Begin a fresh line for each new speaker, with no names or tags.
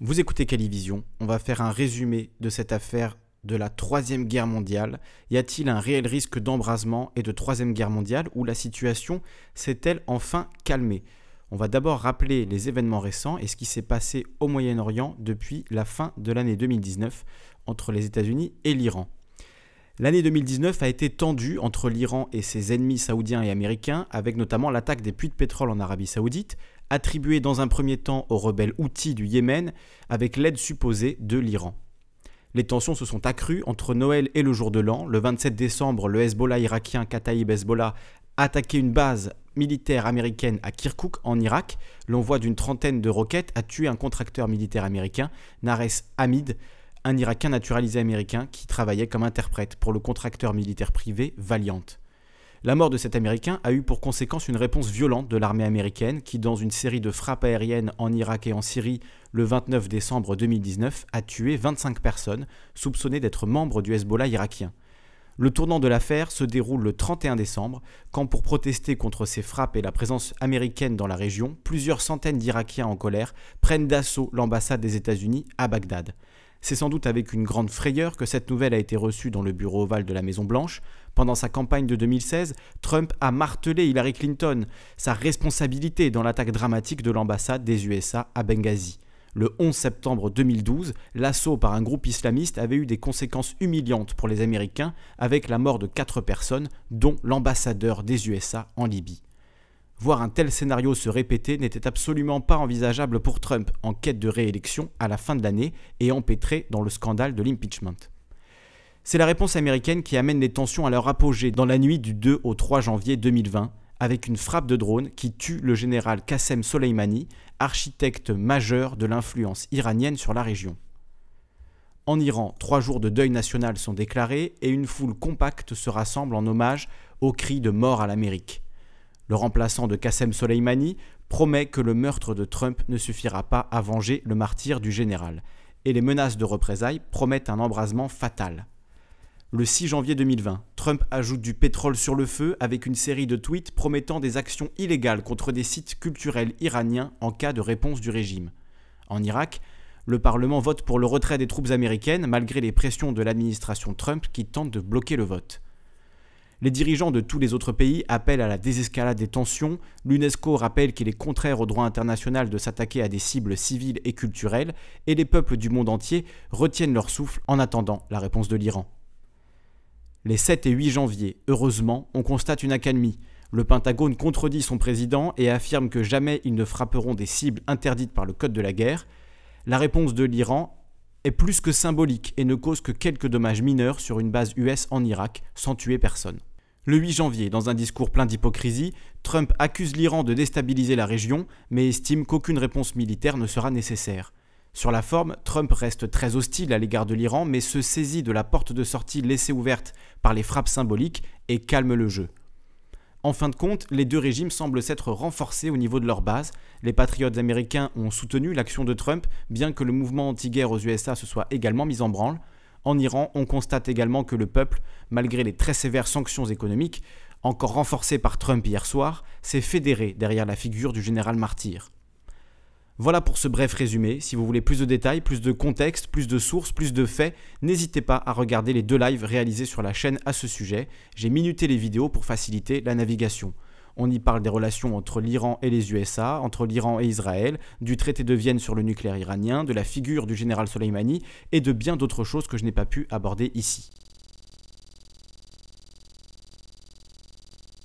Vous écoutez Calivision, on va faire un résumé de cette affaire de la Troisième Guerre mondiale. Y a-t-il un réel risque d'embrasement et de Troisième Guerre mondiale ou la situation s'est-elle enfin calmée On va d'abord rappeler les événements récents et ce qui s'est passé au Moyen-Orient depuis la fin de l'année 2019 entre les États-Unis et l'Iran. L'année 2019 a été tendue entre l'Iran et ses ennemis saoudiens et américains, avec notamment l'attaque des puits de pétrole en Arabie saoudite, attribuée dans un premier temps aux rebelles houthis du Yémen, avec l'aide supposée de l'Iran. Les tensions se sont accrues entre Noël et le jour de l'an. Le 27 décembre, le Hezbollah irakien Kataib Hezbollah a attaqué une base militaire américaine à Kirkuk en Irak. L'envoi d'une trentaine de roquettes a tué un contracteur militaire américain, Nares Hamid, un Irakien naturalisé américain qui travaillait comme interprète pour le contracteur militaire privé Valiant. La mort de cet Américain a eu pour conséquence une réponse violente de l'armée américaine qui, dans une série de frappes aériennes en Irak et en Syrie le 29 décembre 2019, a tué 25 personnes soupçonnées d'être membres du Hezbollah irakien. Le tournant de l'affaire se déroule le 31 décembre, quand pour protester contre ces frappes et la présence américaine dans la région, plusieurs centaines d'Irakiens en colère prennent d'assaut l'ambassade des États-Unis à Bagdad. C'est sans doute avec une grande frayeur que cette nouvelle a été reçue dans le bureau ovale de la Maison-Blanche. Pendant sa campagne de 2016, Trump a martelé Hillary Clinton sa responsabilité dans l'attaque dramatique de l'ambassade des USA à Benghazi. Le 11 septembre 2012, l'assaut par un groupe islamiste avait eu des conséquences humiliantes pour les Américains avec la mort de quatre personnes, dont l'ambassadeur des USA en Libye. Voir un tel scénario se répéter n'était absolument pas envisageable pour Trump, en quête de réélection à la fin de l'année et empêtré dans le scandale de l'impeachment. C'est la réponse américaine qui amène les tensions à leur apogée dans la nuit du 2 au 3 janvier 2020, avec une frappe de drone qui tue le général Qassem Soleimani, architecte majeur de l'influence iranienne sur la région. En Iran, trois jours de deuil national sont déclarés et une foule compacte se rassemble en hommage aux cris de mort à l'Amérique. Le remplaçant de Qassem Soleimani promet que le meurtre de Trump ne suffira pas à venger le martyr du général, et les menaces de représailles promettent un embrasement fatal. Le 6 janvier 2020, Trump ajoute du pétrole sur le feu avec une série de tweets promettant des actions illégales contre des sites culturels iraniens en cas de réponse du régime. En Irak, le Parlement vote pour le retrait des troupes américaines malgré les pressions de l'administration Trump qui tente de bloquer le vote. Les dirigeants de tous les autres pays appellent à la désescalade des tensions, l'UNESCO rappelle qu'il est contraire au droit international de s'attaquer à des cibles civiles et culturelles, et les peuples du monde entier retiennent leur souffle en attendant la réponse de l'Iran. Les 7 et 8 janvier, heureusement, on constate une accalmie. Le Pentagone contredit son président et affirme que jamais ils ne frapperont des cibles interdites par le Code de la guerre. La réponse de l'Iran est plus que symbolique et ne cause que quelques dommages mineurs sur une base US en Irak sans tuer personne. Le 8 janvier, dans un discours plein d'hypocrisie, Trump accuse l'Iran de déstabiliser la région, mais estime qu'aucune réponse militaire ne sera nécessaire. Sur la forme, Trump reste très hostile à l'égard de l'Iran, mais se saisit de la porte de sortie laissée ouverte par les frappes symboliques et calme le jeu. En fin de compte, les deux régimes semblent s'être renforcés au niveau de leur base. Les patriotes américains ont soutenu l'action de Trump, bien que le mouvement anti-guerre aux USA se soit également mis en branle. En Iran, on constate également que le peuple, malgré les très sévères sanctions économiques, encore renforcées par Trump hier soir, s'est fédéré derrière la figure du général martyr. Voilà pour ce bref résumé. Si vous voulez plus de détails, plus de contexte, plus de sources, plus de faits, n'hésitez pas à regarder les deux lives réalisés sur la chaîne à ce sujet. J'ai minuté les vidéos pour faciliter la navigation. On y parle des relations entre l'Iran et les USA, entre l'Iran et Israël, du traité de Vienne sur le nucléaire iranien, de la figure du général Soleimani et de bien d'autres choses que je n'ai pas pu aborder ici.